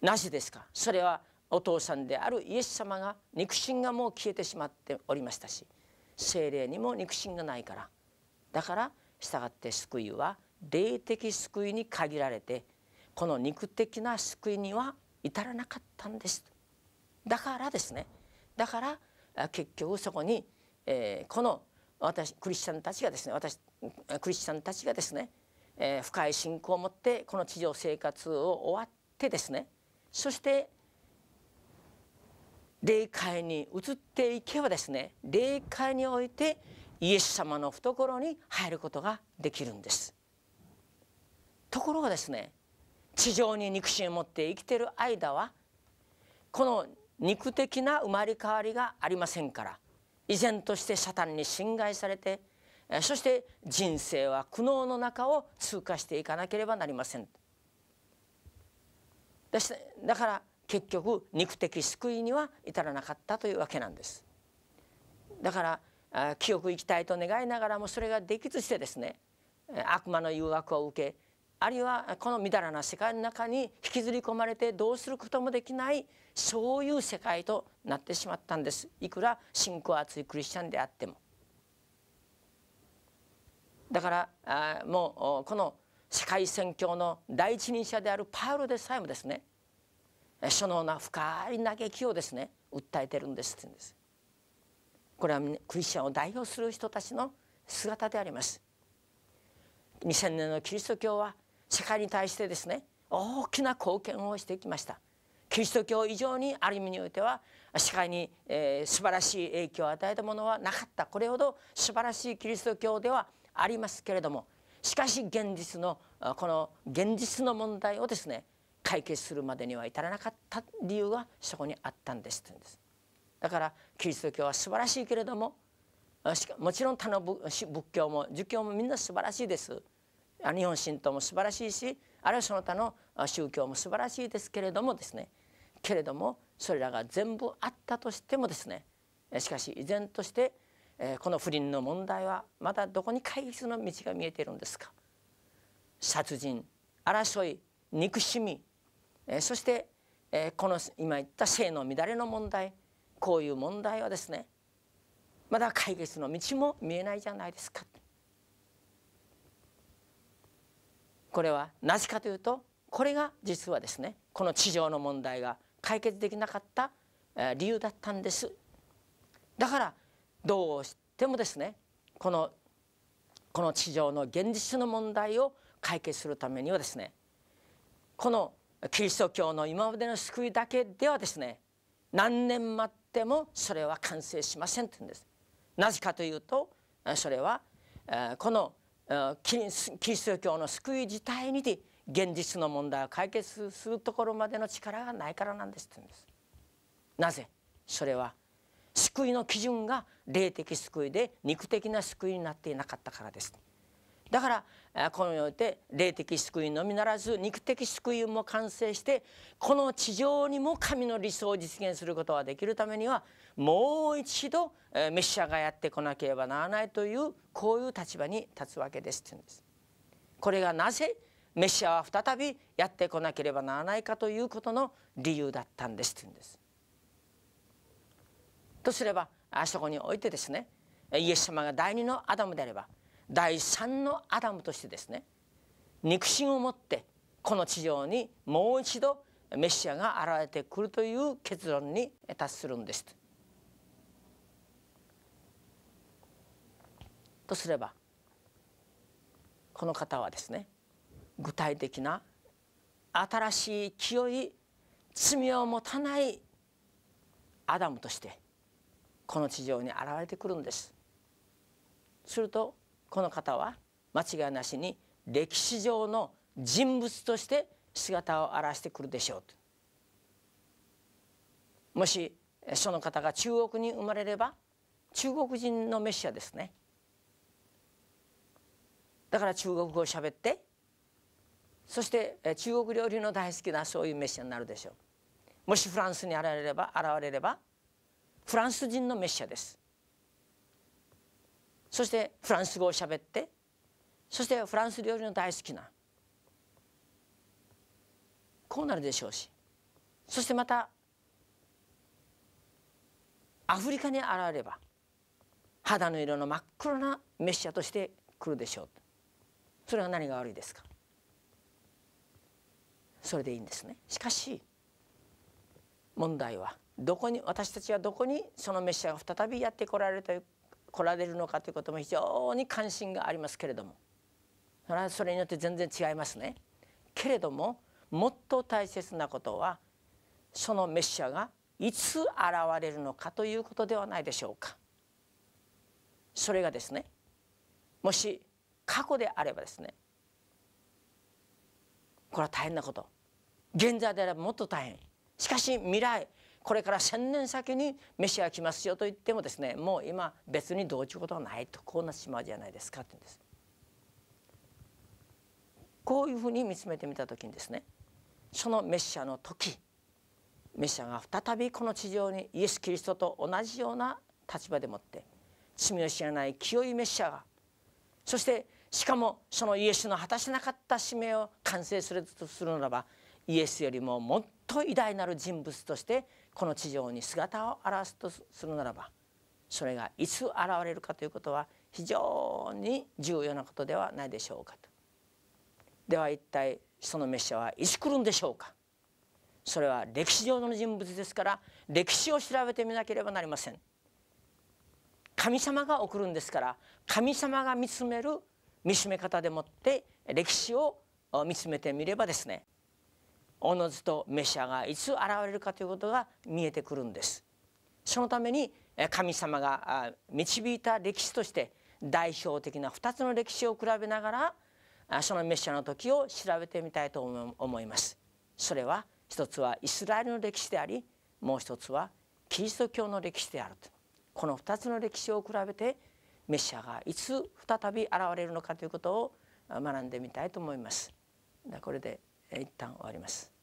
なぜですかそれはお父さんであるイエス様が肉親がもう消えてしまっておりましたし精霊にも肉親がないからだから従って救いは霊的救いに限られてこの肉的な救いには至らなかったんですだからですねだから結局そこに、えー、この私クリスチャンたちがですね私クリスチャンたちがですね、えー、深い信仰を持ってこの地上生活を終わってですねそして霊界に移っていけばですね霊界においてイエス様の懐に入ることができるんですところがですね地上に肉親を持って生きてる間はこの肉的な生まれ変わりがありませんから依然としてサタンに侵害されてそして人生は苦悩の中を通過していかなければなりません。だから結局肉的救いには至らなかったというわけなんです。だから清く生きたいと願いながらもそれができずしてですね悪魔の誘惑を受けあるいはこのみだらな世界の中に引きずり込まれてどうすることもできないそういう世界となってしまったんですいくら信仰厚いクリスチャンであっても。だからもうこの世界宣教の第一人者であるパウロでさえもですね初能な深い嘆きをですね訴えてるんですって言うんですこれは、クリスチャンを代表する人たちの姿であります2000年のキリスト教は社会に対してですね大きな貢献をしてきましたキリスト教以上にある意味においては社会に、えー、素晴らしい影響を与えたものはなかったこれほど素晴らしいキリスト教ではありますけれどもしかし現実のこの現実の問題をですね解決するまでには至らなかった理由がそこにあったんですというんです。だからキリスト教は素晴らしいけれどももちろん他の仏教も儒教もみんな素晴らしいです。日本神道も素晴らしいしあるいはその他の宗教も素晴らしいですけれどもですねけれどもそれらが全部あったとしてもですねしかし依然としてえー、この不倫の問題はまだどこに解決の道が見えているんですか殺人争い憎しみ、えー、そして、えー、この今言った性の乱れの問題こういう問題はですねまだ解決の道も見えないじゃないですかこれはなぜかというとこれが実はですねこの地上の問題が解決できなかった理由だったんですだからどうしてもですねこのこの地上の現実の問題を解決するためにはですねこのキリスト教の今までの救いだけではですね何年待ってもそれは完成しませんというんです。なぜかというとそれはこのキリスト教の救い自体にて現実の問題を解決するところまでの力がないからなんですというんです。なぜそれは救いの基準が霊的救いで肉的な救いになっていなかったからですだからこのようにて霊的救いのみならず肉的救いも完成してこの地上にも神の理想を実現することができるためにはもう一度メシアがやってこなければならないというこういう立場に立つわけですって言うんです。これがなぜメシアは再びやってこなければならないかということの理由だったんですって言うんです。とすればあそこにおいてですねイエス様が第二のアダムであれば第三のアダムとしてですね肉親を持ってこの地上にもう一度メシアが現れてくるという結論に達するんです。とすればこの方はですね具体的な新しい清い罪を持たないアダムとしてこの地上に現れてくるんですするとこの方は間違いなしに歴史上の人物として姿を現してくるでしょうともしその方が中国に生まれれば中国人のメシアですねだから中国語をしゃべってそして中国料理の大好きなそういうメシアになるでしょうもしフランスに現れれば現れればフランス人のメシアですそしてフランス語をしゃべってそしてフランス料理の大好きなこうなるでしょうしそしてまたアフリカに現れば肌の色の真っ黒なメシアとして来るでしょうそれは何が悪いですかそれでいいんですねしかし問題はどこに私たちはどこにそのメシアが再びやってこられる来られるのかということも非常に関心がありますけれどもそれはそれによって全然違いますね。けれどももっと大切なことはそのメシアがいつ現れるのかということではないでしょうか。それがですねもし過去であればですねこれは大変なこと現在であればもっと大変しかし未来これから1,000年先にメシア来ますよと言ってもですねもう今別にどうちゅうことはないとこうなってしまうじゃないですかって言うんです。こういうふうに見つめてみた時にですねそのメシアの時メシアが再びこの地上にイエス・キリストと同じような立場でもって罪を知らない清いメシアがそしてしかもそのイエスの果たせなかった使命を完成するとするならばイエスよりももっと偉大なる人物としてこの地上に姿を現すとするならばそれがいつ現れるかということは非常に重要なことではないでしょうかと。では一体そのメシアはいつ来るんでしょうかそれは歴史上の人物ですから歴史を調べてみなければなりません。神様が送るんですから神様が見つめる見つめ方でもって歴史を見つめてみればですねおのずとメシアがいつ現れるかということが見えてくるんですそのために神様が導いた歴史として代表的な2つの歴史を比べながらそのメシアの時を調べてみたいと思いますそれは一つはイスラエルの歴史でありもう一つはキリスト教の歴史であるとこの2つの歴史を比べてメシアがいつ再び現れるのかということを学んでみたいと思います。これで一旦終わります。